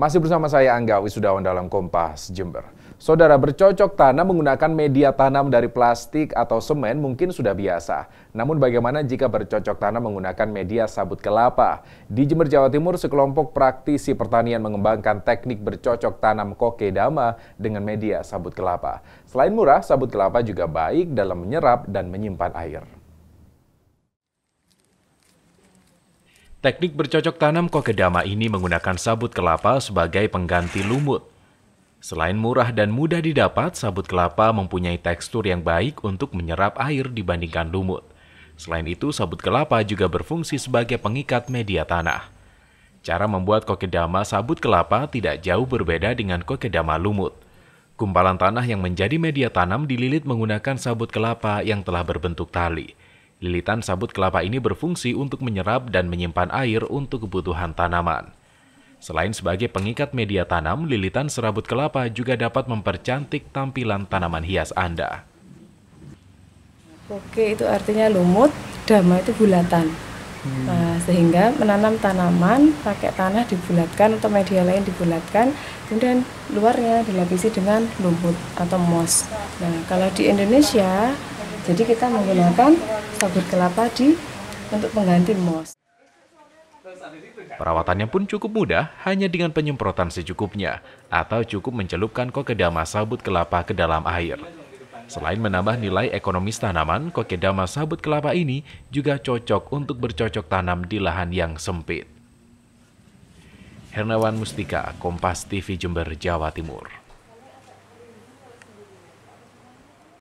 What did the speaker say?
Masih bersama saya Angga Wisudawan dalam Kompas Jember. Saudara bercocok tanam menggunakan media tanam dari plastik atau semen mungkin sudah biasa. Namun bagaimana jika bercocok tanam menggunakan media sabut kelapa? Di Jember Jawa Timur, sekelompok praktisi pertanian mengembangkan teknik bercocok tanam kokedama dengan media sabut kelapa. Selain murah, sabut kelapa juga baik dalam menyerap dan menyimpan air. Teknik bercocok tanam kokedama ini menggunakan sabut kelapa sebagai pengganti lumut. Selain murah dan mudah didapat, sabut kelapa mempunyai tekstur yang baik untuk menyerap air dibandingkan lumut. Selain itu, sabut kelapa juga berfungsi sebagai pengikat media tanah. Cara membuat kokedama sabut kelapa tidak jauh berbeda dengan kokedama lumut. Kumpalan tanah yang menjadi media tanam dililit menggunakan sabut kelapa yang telah berbentuk tali. Lilitan sabut kelapa ini berfungsi untuk menyerap dan menyimpan air untuk kebutuhan tanaman. Selain sebagai pengikat media tanam, lilitan serabut kelapa juga dapat mempercantik tampilan tanaman hias Anda. Oke, itu artinya lumut, dama itu bulatan. Hmm. Nah, sehingga menanam tanaman pakai tanah dibulatkan atau media lain dibulatkan, kemudian luarnya dilapisi dengan lumut atau moss. Nah, kalau di Indonesia jadi kita menggunakan sabut kelapa di untuk pengganti mos. Perawatannya pun cukup mudah, hanya dengan penyemprotan secukupnya, atau cukup mencelupkan kokedama sabut kelapa ke dalam air. Selain menambah nilai ekonomis tanaman, kokedama sabut kelapa ini juga cocok untuk bercocok tanam di lahan yang sempit. Hernawan Mustika, Kompas TV Jember, Jawa Timur.